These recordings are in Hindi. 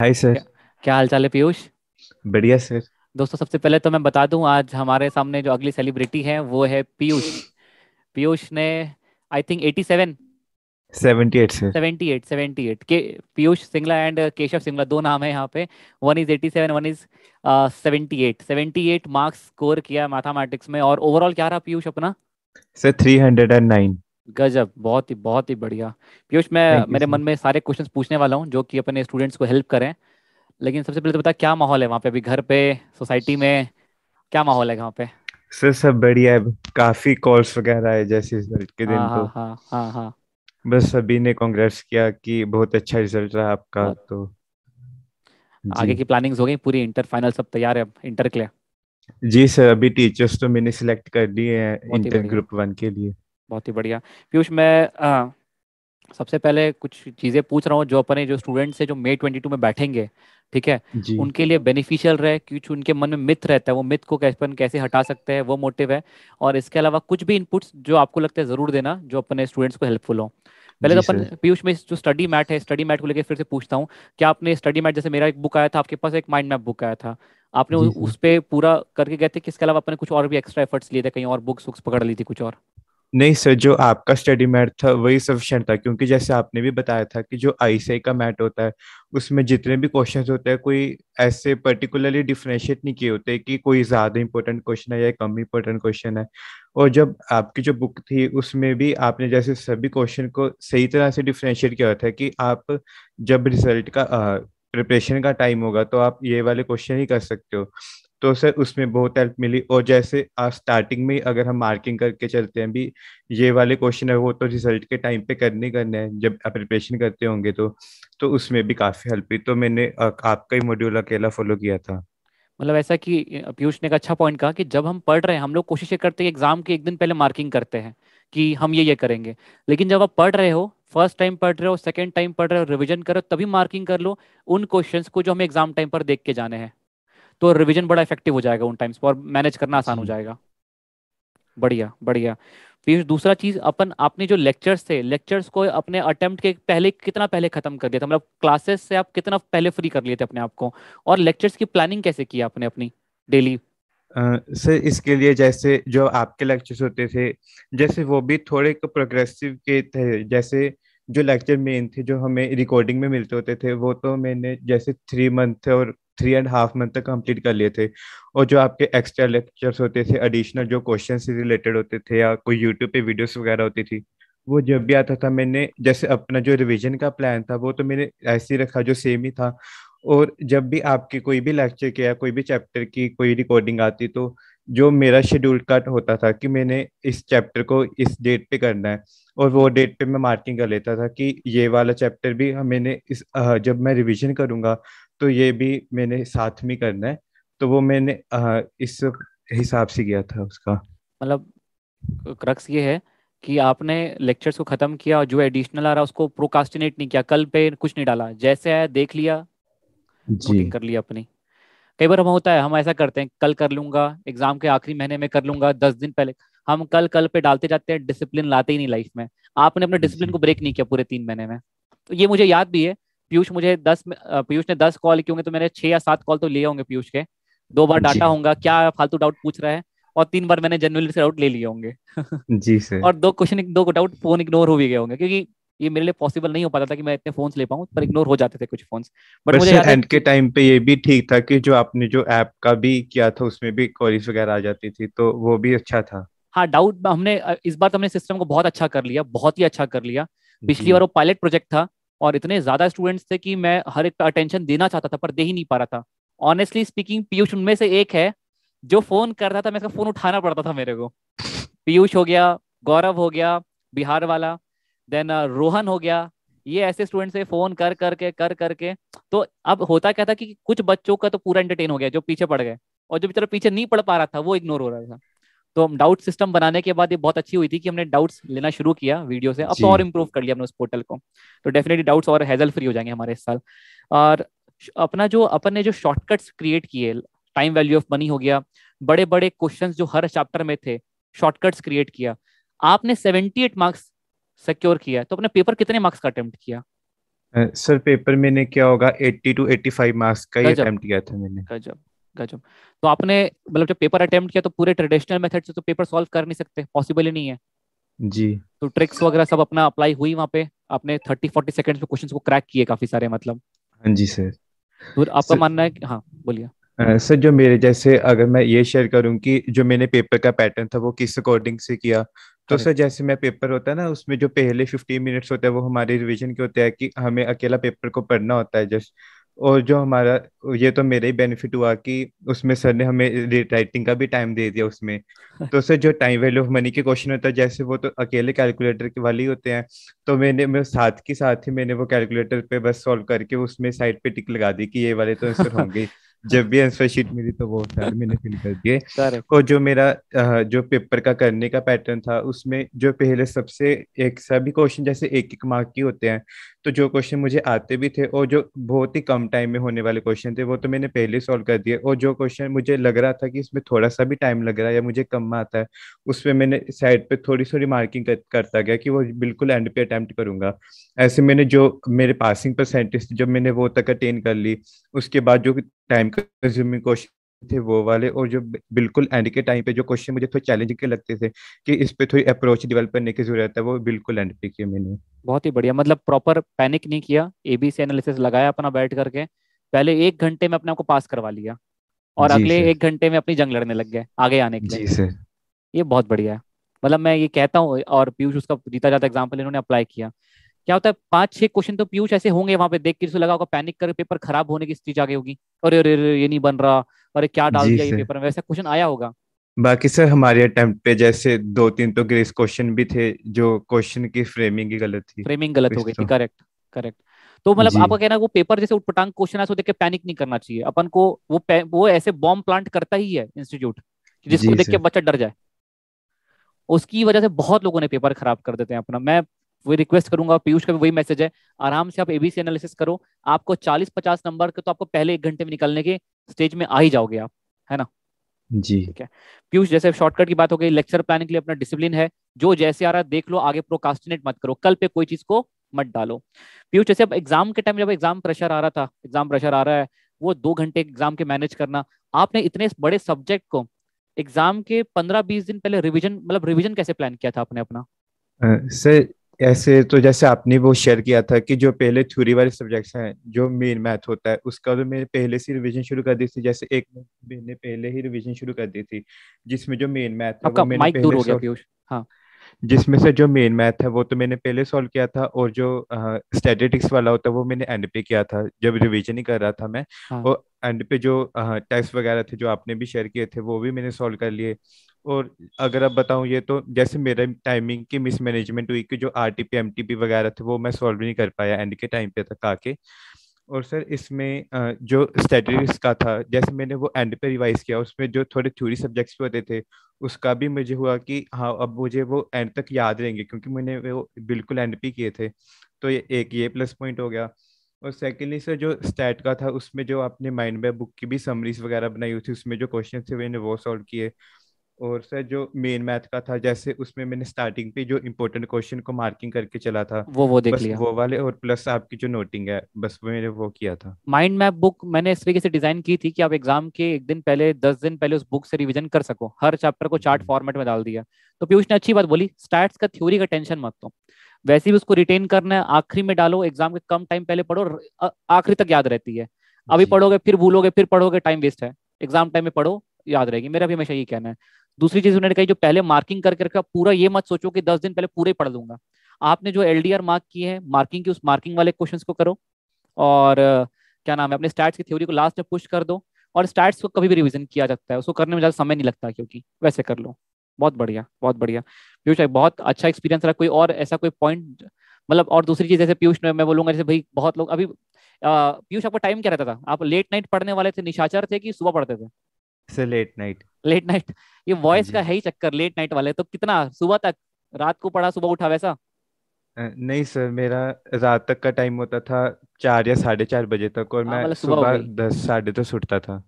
हाय सर क्या हाल चाल है पीयूष बढ़िया सर दोस्तों सबसे पहले तो मैं बता दूं आज हमारे सामने जो अगली सेलिब्रिटी है वो है पीयूष पीयूष ने आई थिंक 87 78 सर 78 78 के पीयूष सिंगला एंड केशव सिंगला दो नाम है यहाँ पे one is 87 one is 78 78 marks score किया मैथमेटिक्स में और ओवरऑल क्या रहा पीयूष अपना सर 309 गजब बहुत ही बहुत ही बढ़िया पीयूष मैं मेरे मन में सारे क्वेश्चंस पूछने वाला हूँ जो कि अपने स्टूडेंट्स को हेल्प करें लेकिन सबसे पहले तो बता क्या माहौल है वहाँ पे अभी घर पे सोसाइटी में क्या माहौल है वहाँ पे सर सब बढ़िया है काफी कॉल्स वगैरह आए जैसे रिजल्ट के दिन हाँ, तो हाँ, हाँ, हाँ. हाँ। बस सभी ने कांग्रेस किया कि बहुत अच्छा रिजल्ट रहा आपका तो आगे की प्लानिंग्स हो गई पूरी इंटर फाइनल सब तैयार है इंटर के लिए जी सर अभी टीचर्स तो मैंने सिलेक्ट कर लिए हैं इंटर ग्रुप वन के लिए बहुत ही बढ़िया पीयूष मैं आ, सबसे पहले कुछ चीजें पूछ रहा हूँ जो अपने जो स्टूडेंट्स है जो मई ट्वेंटी टू में बैठेंगे ठीक है उनके लिए बेनिफिशियल रहे क्योंकि उनके मन में मिथ रहता है वो मिथ को कैसे कैसे हटा सकते हैं वो मोटिव है और इसके अलावा कुछ भी इनपुट्स जो आपको लगता है जरूर देना जो अपने स्टूडेंट्स को हेल्पफुल हो पहले तो अपन पीयूष में जो स्टडी मैट है स्टडी मैट को लेकर फिर से पूछता हूँ क्या आपने स्टडी मैट जैसे मेरा एक बुक आया था आपके पास एक माइंड मैप बुक आया था आपने उस पर पूरा करके गए थे कि इसके अलावा आपने कुछ और भी एक्स्ट्रा एफर्ट्स लिए थे कहीं और बुक्स वुक्स पकड़ ली थी कुछ और नहीं सर जो आपका स्टडी मैट था वही सफिशेंट था क्योंकि जैसे आपने भी बताया था कि जो आईसीआई का मैट होता है उसमें जितने भी क्वेश्चंस होते हैं कोई ऐसे पर्टिकुलरली डिफ्रेंशिएट नहीं किए होते कि कोई ज़्यादा इंपॉर्टेंट क्वेश्चन है या कम इंपॉर्टेंट क्वेश्चन है और जब आपकी जो बुक थी उसमें भी आपने जैसे सभी क्वेश्चन को सही तरह से डिफ्रेंशिएट किया था कि आप जब रिजल्ट का प्रिपरेशन का टाइम होगा तो आप ये वाले क्वेश्चन ही कर सकते हो तो सर उसमें बहुत हेल्प मिली और जैसे आप स्टार्टिंग में अगर हम मार्किंग करके चलते हैं भी ये वाले क्वेश्चन है वो तो रिजल्ट के टाइम पे करने करने हैं जब आप प्रिपरेशन करते होंगे तो तो उसमें भी काफ़ी हेल्प हुई तो मैंने आपका ही मॉड्यूल अकेला फॉलो किया था मतलब ऐसा कि पीयूष ने एक अच्छा पॉइंट कहा कि जब हम पढ़ रहे हैं हम लोग कोशिश ये करते हैं एग्जाम के एक दिन पहले मार्किंग करते हैं कि हम ये ये करेंगे लेकिन जब आप पढ़ रहे हो फर्स्ट टाइम पढ़ रहे हो सेकेंड टाइम पढ़ रहे हो रिविजन करो तभी मार्किंग कर लो उन क्वेश्चन को जो हमें एग्जाम टाइम पर देख के जाने हैं तो रिविजन बड़ा इफेक्टिव हो जाएगा उन टाइम्स पर और मैनेज करना आसान हो जाएगा बढ़िया बढ़िया पीयूष दूसरा चीज अपन आपने जो लेक्चर्स थे लेक्चर्स को अपने अटेम्प्ट के पहले कितना पहले खत्म कर दिया था मतलब क्लासेस से आप कितना पहले फ्री कर लिए थे अपने आप को और लेक्चर्स की प्लानिंग कैसे की आपने अपनी डेली सर uh, इसके लिए जैसे जो आपके लेक्चर्स होते थे जैसे वो भी थोड़े को प्रोग्रेसिव के थे जैसे जो लेक्चर मेन थे जो हमें रिकॉर्डिंग में मिलते होते थे वो तो मैंने जैसे थ्री मंथ और थ्री एंड हाफ मंथ तक कंप्लीट कर लिए थे और जो आपके एक्स्ट्रा लेक्चर्स होते थे एडिशनल जो क्वेश्चन से रिलेटेड होते थे या कोई यूट्यूब पे वीडियोस वगैरह होती थी वो जब भी आता था मैंने जैसे अपना जो रिविजन का प्लान था वो तो मैंने ऐसे ही रखा जो सेम ही था और जब भी आपके कोई भी लेक्चर के या कोई भी चैप्टर की कोई रिकॉर्डिंग आती तो जो मेरा शेड्यूल कट होता था कि मैंने इस चैप्टर को इस डेट पे करना है और वो डेट पे मैं मार्किंग कर लेता था कि ये वाला चैप्टर भी मैंने इस जब मैं रिवीजन करूँगा तो ये भी मैंने साथ में करना है तो वो मैंने आ, इस हिसाब से किया था उसका मतलब क्रक्स ये है कि आपने लेक्चर्स को खत्म किया और जो एडिशनल आ रहा उसको प्रोकास्टिनेट नहीं किया कल पे कुछ नहीं डाला जैसे आया देख लिया जी कर लिया अपनी कई बार हम होता है हम ऐसा करते हैं कल कर लूंगा एग्जाम के आखिरी महीने में कर लूंगा दस दिन पहले हम कल कल पे डालते जाते हैं डिसिप्लिन लाते ही नहीं लाइफ में आपने अपने डिसिप्लिन को ब्रेक नहीं किया पूरे तीन महीने में तो ये मुझे याद भी है पीयूष मुझे दस पीयूष ने दस कॉल किए होंगे तो मैंने छह या सात कॉल तो लिए होंगे पीयूष के दो बार डाटा होगा क्या फालतू डाउट पूछ रहा है और तीन बार मैंने जनवरी से डाउट ले लिए होंगे जी सर और दो क्वेश्चन दो डाउट फोन इग्नोर हो भी गए होंगे क्योंकि ये मेरे लिए पॉसिबल नहीं हो पाता था कि मैं इतने फोन ले पाऊँ पर इग्नोर हो जाते थे कुछ फोन बट मुझे एंड के टाइम पे ये भी ठीक था कि जो आपने जो ऐप का भी किया था उसमें भी क्वेरीज वगैरह आ जाती थी तो वो भी अच्छा था हाँ डाउट हमने इस बार तो हमने सिस्टम को बहुत अच्छा कर लिया बहुत ही अच्छा कर लिया पिछली बार वो पायलट प्रोजेक्ट था और इतने ज्यादा स्टूडेंट्स थे कि मैं हर एक अटेंशन देना चाहता था पर दे ही नहीं पा रहा था ऑनेस्टली स्पीकिंग पीयूष उनमें से एक है जो फोन करता था मैं फोन उठाना पड़ता था मेरे को पीयूष हो गया गौरव हो गया बिहार वाला देन uh, रोहन हो गया ये ऐसे स्टूडेंट से फोन कर करके कर करके कर, कर तो अब होता क्या था कि कुछ बच्चों का तो पूरा एंटरटेन हो गया जो पीछे पड़ गए और जो बेचारा पीछे नहीं पढ़ पा रहा था वो इग्नोर हो रहा था तो हम डाउट सिस्टम बनाने के बाद ये बहुत अच्छी हुई थी कि हमने डाउट्स लेना शुरू किया वीडियो से अब तो और इम्प्रूव कर लिया हमने उस पोर्टल को तो डेफिनेटली डाउट्स और हैजल फ्री हो जाएंगे हमारे इस साल और अपना जो अपन ने जो शॉर्टकट्स क्रिएट किए टाइम वैल्यू ऑफ मनी हो गया बड़े बड़े क्वेश्चन जो हर चैप्टर में थे शॉर्टकट्स क्रिएट किया आपने सेवेंटी मार्क्स सिक्योर किया तो अपने पेपर कितने मार्क्स का अटेम्प्ट किया सर पेपर मैंने क्या होगा 80 टू 85 मार्क्स का ही अटेम्प्ट किया था मैंने गजब गजब तो आपने मतलब जब पेपर अटेम्प्ट किया तो पूरे ट्रेडिशनल मेथड से तो पेपर सॉल्व कर नहीं सकते पॉसिबल ही नहीं है जी तो ट्रिक्स वगैरह सब अपना अप्लाई हुई वहाँ पे आपने थर्टी फोर्टी सेकेंड में क्वेश्चन को क्रैक किए काफी सारे मतलब हाँ जी सर तो आपका मानना है हाँ बोलिए सर जो मेरे जैसे अगर मैं ये शेयर करूं कि जो मैंने पेपर का पैटर्न था वो किस अकॉर्डिंग से किया तो सर जैसे मैं पेपर होता है ना उसमें जो पहले फिफ्टीन मिनट्स होते हैं वो हमारे रिवीजन के होते हैं कि हमें अकेला पेपर को पढ़ना होता है जस्ट और जो हमारा ये तो मेरा ही बेनिफिट हुआ कि उसमें सर ने हमें राइटिंग का भी टाइम दे दिया उसमें तो सर जो टाइम वैल्यू ऑफ मनी के क्वेश्चन होता है जैसे वो तो अकेले कैलकुलेटर के वाले ही होते हैं तो मैंने मैं साथ के साथ ही मैंने वो कैलकुलेटर पे बस सॉल्व करके उसमें साइड पे टिक लगा दी कि ये वाले तो आंसर होंगे जब भी आंसर शीट मिली तो वो सर मैंने फिल कर दिए और जो मेरा जो पेपर का करने का पैटर्न था उसमें जो पहले सबसे एक सभी क्वेश्चन जैसे एक एक मार्क के होते हैं तो जो क्वेश्चन मुझे आते भी थे और जो बहुत ही कम टाइम में होने वाले क्वेश्चन थे वो तो मैंने पहले सॉल्व कर दिए और जो क्वेश्चन मुझे लग रहा था कि इसमें थोड़ा सा भी टाइम लग रहा है या मुझे कम आता है उस पर मैंने साइड पे थोड़ी थोड़ी मार्किंग कर, करता गया कि वो बिल्कुल एंड पे अटैम्प्ट करूंगा ऐसे मैंने जो मेरे पासिंग परसेंटेज जब मैंने वो तक अटेन कर ली उसके बाद जो टाइम कंज्यूमिंग क्वेश्चन थे वो वाले और जो बिल्कुल एंड के टाइम पे जो क्वेश्चन मुझे थोड़े चैलेंजिंग के लगते थे कि इस पे थोड़ी अप्रोच डेवलप करने की जरूरत है वो बिल्कुल एंड पे किया मैंने बहुत ही बढ़िया मतलब प्रॉपर पैनिक नहीं किया एबीसी एनालिसिस लगाया अपना बैठ करके पहले एक घंटे में अपने आपको पास करवा लिया और अगले एक घंटे में अपनी जंग लड़ने लग गए आगे आने के लिए जी सर ये बहुत बढ़िया है मतलब मैं ये कहता हूँ और पीयूष उसका जीता जाता एग्जाम्पल इन्होंने अप्लाई किया क्या होता है पांच छह क्वेश्चन तो पीयूष ऐसे होंगे वहां पे देख के लगा होगा पैनिक कर पेपर खराब होने की स्थिति आ होगी अरे अरे ये नहीं बन रहा और क्या डाल दिया ये पेपर में वैसा क्वेश्चन आया होगा बाकी सर हमारे अटेम्प्ट पे जैसे दो तीन तो ग्रेस क्वेश्चन भी थे जो क्वेश्चन की फ्रेमिंग ही गलत थी फ्रेमिंग गलत हो गई थी करेक्ट तो। करेक्ट तो मतलब आपका कहना है वो पेपर जैसे उठपटांग क्वेश्चन है तो देख के पैनिक नहीं करना चाहिए अपन को वो वो ऐसे बॉम्ब प्लांट करता ही है इंस्टीट्यूट जिसको देख के बच्चा डर जाए उसकी वजह से बहुत लोगों ने पेपर खराब कर देते हैं अपना मैं वही रिक्वेस्ट करूंगा पीयूष का भी वही मैसेज है आराम से आप एबीसी एनालिसिस करो आपको चालीस पचास नंबर के तो आपको पहले एक घंटे में निकलने के स्टेज में आ ही जाओगे आप है ना जी ठीक है पीयूष जैसे शॉर्टकट की बात हो गई लेक्चर प्लानिंग के लिए अपना डिसिप्लिन है जो जैसे आ रहा है देख लो आगे प्रोकास्टिनेट मत करो कल पे कोई चीज को मत डालो पीयूष जैसे अब एग्जाम के टाइम जब एग्जाम प्रेशर आ रहा था एग्जाम प्रेशर आ रहा है वो दो घंटे एग्जाम के मैनेज करना आपने इतने बड़े सब्जेक्ट को एग्जाम के पंद्रह बीस दिन पहले रिविजन मतलब रिविजन कैसे प्लान किया था आपने अपना सर ऐसे तो जैसे आपने वो शेयर किया था कि जो पहले थ्योरी वाले सब्जेक्ट्स हैं जो मेन मैथ होता है उसका तो मैंने पहले से रिवीजन शुरू कर दी थी जैसे एक महीने पहले ही रिवीजन शुरू कर दी थी जिसमें जो मेन मैथ है आपका माइक दूर हो गया पीयूष हाँ। जिसमें से जो मेन मैथ है वो तो मैंने पहले सॉल्व किया था और जो स्टेटिस्टिक्स वाला होता है वो मैंने एंड पे किया था जब रिविजन ही कर रहा था मैं हाँ. और एंड पे जो टेस्ट वगैरह थे जो आपने भी शेयर किए थे वो भी मैंने सॉल्व कर लिए और अगर आप बताऊं ये तो जैसे मेरे टाइमिंग की मिसमैनेजमेंट हुई कि जो R T P M T P वगैरह थे वो मैं सॉल्व नहीं कर पाया एंड के टाइम पे तक आके और सर इसमें जो स्टेटिस्टिक्स का था जैसे मैंने वो एंड पे रिवाइज किया उसमें जो थोड़े थ्योरी सब्जेक्ट्स भी होते थे उसका भी मुझे हुआ कि हाँ अब मुझे वो एंड तक याद रहेंगे क्योंकि मैंने वो बिल्कुल एंड पे किए थे तो ये एक ये प्लस पॉइंट हो गया और सेकेंडली सर जो स्टैट का था उसमें जो आपने माइंड मैप बुक की भी समरीज वगैरह बनाई हुई थी उसमें जो क्वेश्चन थे मैंने वो सॉल्व किए और सर जो मेन मैथ का था जैसे उसमें मैंने स्टार्टिंग पे जो इम्पोर्टेंट क्वेश्चन को मार्किंग करके चला था वो वो देख बस लिया वो वाले और प्लस आपकी जो नोटिंग है बस वो मैंने वो किया था माइंड मैप बुक मैंने इस तरीके से डिजाइन की थी कि आप एग्जाम के एक दिन पहले दस दिन पहले उस बुक से रिविजन कर सको हर चैप्टर को चार्ट फॉर्मेट हम्म। में डाल दिया तो पीयूष ने अच्छी बात बोली स्टैट्स का थ्योरी का टेंशन मत तो वैसे भी उसको रिटेन करना है आखिरी में डालो एग्जाम के कम टाइम पहले पढ़ो आखिरी तक याद रहती है अभी पढ़ोगे फिर भूलोगे फिर पढ़ोगे टाइम वेस्ट है एग्जाम टाइम में पढ़ो याद रहेगी मेरा भी हमेशा यही कहना है दूसरी चीज उन्होंने कही जो पहले मार्किंग करके रखा पूरा ये मत सोचो कि दस दिन पहले पूरे पढ़ लूंगा आपने जो एल मार्क किए हैं मार्किंग की उस मार्किंग वाले क्वेश्चन को करो और क्या नाम है अपने स्टैट्स की थ्योरी को लास्ट में पुश कर दो और स्टैट्स को कभी भी रिविजन किया जाता है उसको करने में ज़्यादा समय नहीं लगता क्योंकि वैसे कर लो बहुत बढ़िया बहुत बढ़िया पीयूष भाई बहुत अच्छा एक्सपीरियंस रहा कोई और ऐसा कोई पॉइंट मतलब और दूसरी चीज जैसे पीयूष मैं बोलूंगा जैसे भाई बहुत लोग अभी पीयूष आपका टाइम क्या रहता था आप लेट नाइट पढ़ने वाले थे निशाचर थे कि सुबह पढ़ते थे से लेट नाइट लेट नाइट ये वॉइस हाँ का है ही चक्कर लेट नाइट वाले तो कितना सुबह तक रात को पढ़ा सुबह उठा वैसा नहीं सर मेरा रात तक का टाइम होता था चार या साढ़े चार बजे तक और हाँ, मैं मतलब सुबह दस साढ़े दस उठता था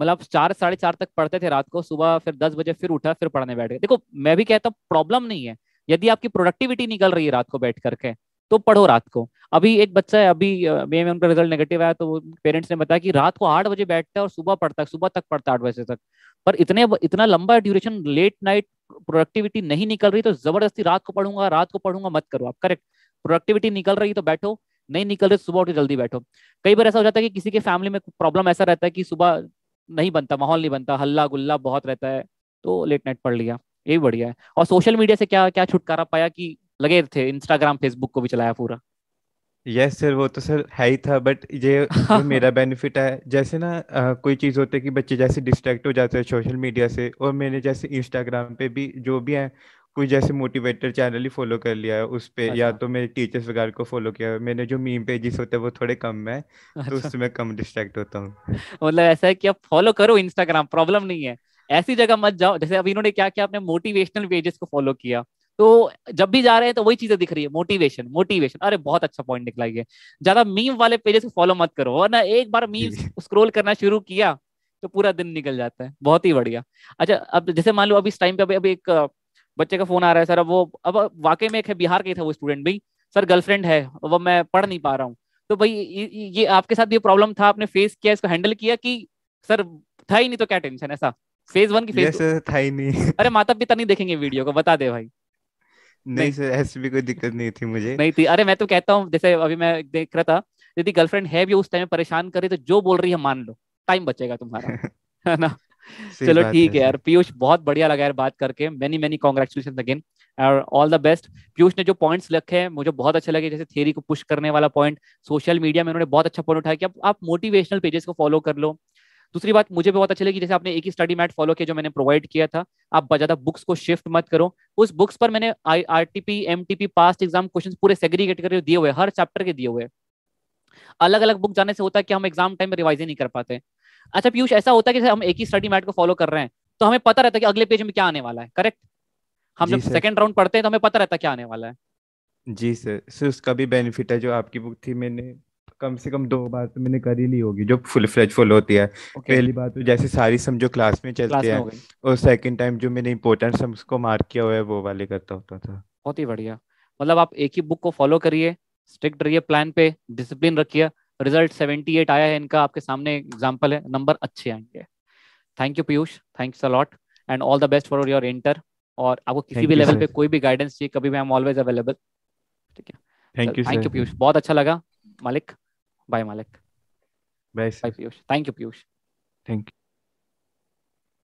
मतलब चार साढ़े चार तक पढ़ते थे रात को सुबह फिर दस बजे फिर उठा फिर पढ़ने बैठ गए देखो मैं भी कहता हूँ प्रॉब्लम नहीं है यदि आपकी प्रोडक्टिविटी निकल रही है रात को बैठ करके तो पढ़ो रात को अभी एक बच्चा है अभी मे में उनका रिजल्ट नेगेटिव आया तो पेरेंट्स ने बताया कि रात को आठ बजे बैठता है और सुबह पढ़ता है सुबह तक पढ़ता है आठ बजे तक पर इतने इतना लंबा ड्यूरेशन लेट नाइट प्रोडक्टिविटी नहीं निकल रही तो जबरदस्ती रात को पढ़ूंगा रात को पढ़ूंगा मत करो आप करेक्ट प्रोडक्टिविटी निकल रही तो बैठो नहीं निकल रही तो सुबह उठे जल्दी बैठो कई बार ऐसा हो जाता है कि किसी के फैमिली में प्रॉब्लम ऐसा रहता है कि सुबह नहीं बनता माहौल नहीं बनता हल्ला गुल्ला बहुत रहता है तो लेट नाइट पढ़ लिया ये भी बढ़िया है और सोशल मीडिया से क्या क्या छुटकारा पाया कि लगे थे इंस्टाग्राम फेसबुक को भी चलाया पूरा यस yes, सर वो तो सर है ही था बट ये मेरा बेनिफिट है जैसे ना आ, कोई चीज़ होती है कि बच्चे जैसे डिस्ट्रैक्ट हो जाते हैं सोशल मीडिया से और मैंने जैसे इंस्टाग्राम पे भी जो भी है कोई जैसे मोटिवेटर चैनल ही फॉलो कर लिया है उस पर अच्छा। या तो मेरे टीचर्स वगैरह को फॉलो किया है मैंने जो मीम पेजेस होते हैं वो थोड़े कम है तो अच्छा। तो उसमें कम डिस्ट्रैक्ट होता हूँ मतलब ऐसा है कि आप फॉलो करो इंस्टाग्राम प्रॉब्लम नहीं है ऐसी जगह मत जाओ जैसे अभी इन्होंने क्या किया आपने मोटिवेशनल पेजेस को फॉलो किया तो जब भी जा रहे हैं तो वही चीजें दिख रही है मोटिवेशन मोटिवेशन अरे बहुत अच्छा पॉइंट निकला ये ज्यादा मीम वाले पेजेस को फॉलो मत करो वरना एक बार मीम स्क्रोल करना शुरू किया तो पूरा दिन निकल जाता है बहुत ही बढ़िया अच्छा अब जैसे मान लो अभी इस टाइम पे अभी अभी एक बच्चे का फोन आ रहा है सर अब वो अब वाकई में एक है बिहार का था वो स्टूडेंट भाई सर गर्लफ्रेंड है अब मैं पढ़ नहीं पा रहा हूँ तो भाई ये आपके साथ ये प्रॉब्लम था आपने फेस किया इसको हैंडल किया कि सर था ही नहीं तो क्या टेंशन ऐसा फेज वन की फेज yes, था ही नहीं अरे माता पिता नहीं देखेंगे वीडियो को बता दे भाई नहीं सर ऐसी भी कोई दिक्कत नहीं थी मुझे नहीं थी अरे मैं तो कहता हूँ जैसे अभी मैं देख रहा था यदि गर्लफ्रेंड है भी उस टाइम परेशान करे तो जो बोल रही है मान लो टाइम बचेगा तुम्हारा है ना चलो ठीक है यार पीयूष बहुत बढ़िया लगा यार बात करके मेनी मेनी कॉन्ग्रेचुलेशन अगेन और ऑल द बेस्ट पीयूष ने जो पॉइंट्स रखे हैं मुझे बहुत अच्छा लगे जैसे थेरी को पुश करने वाला पॉइंट सोशल मीडिया में उन्होंने बहुत अच्छा पॉइंट उठाया कि आप, आप मोटिवेशनल पेजेस को फॉलो कर लो दूसरी बात मुझे भी बहुत अच्छी लगी जैसे आपने एक ही स्टडी मैट फॉलो किया जो मैंने प्रोवाइड किया था आप ज्यादा बुक्स को शिफ्ट मत करो उस बुक्स पर मैंने R TP M T P past exam question पूरे सेग्रीगेट करके दिए हुए हर चैप्टर के दिए हुए अलग अलग बुक जाने से होता है कि हम एग्जाम टाइम रिवाइज ही नहीं कर पाते अच्छा पीयूष ऐसा होता है कि हम एक ही स्टडी मैट को फॉलो कर रहे हैं तो हमें पता रहता है कि अगले पेज में क्या आने वाला है करेक्ट हम जब सेकंड राउंड पढ़ते हैं तो हमें पता रहता है क्या आने वाला है जी सर सर उसका भी बेनिफिट है जो आपकी बुक थी मैंने कम से कम दो बार तो मैंने कर ही ली होगी जो फुल फ्लेज फुल होती है okay. पहली बात तो जैसे सारी समझो क्लास में चलती है और सेकंड टाइम जो मैंने इंपॉर्टेंट सम को मार्क किया हुआ है वो वाले करता होता था बहुत ही बढ़िया मतलब आप एक ही बुक को फॉलो करिए स्ट्रिक्ट रहिए प्लान पे डिसिप्लिन रखिए रिजल्ट 78 आया है इनका आपके सामने एग्जाम्पल है नंबर अच्छे आएंगे thank you Piyush thanks a lot and all the best for your inter और आपको किसी भी लेवल पे कोई भी गाइडेंस चाहिए कभी भी आई एम ऑलवेज अवेलेबल ठीक है thank you thank you Piyush बहुत अच्छा लगा मालिक बाय मालिक bye Piyush thank you Piyush thank you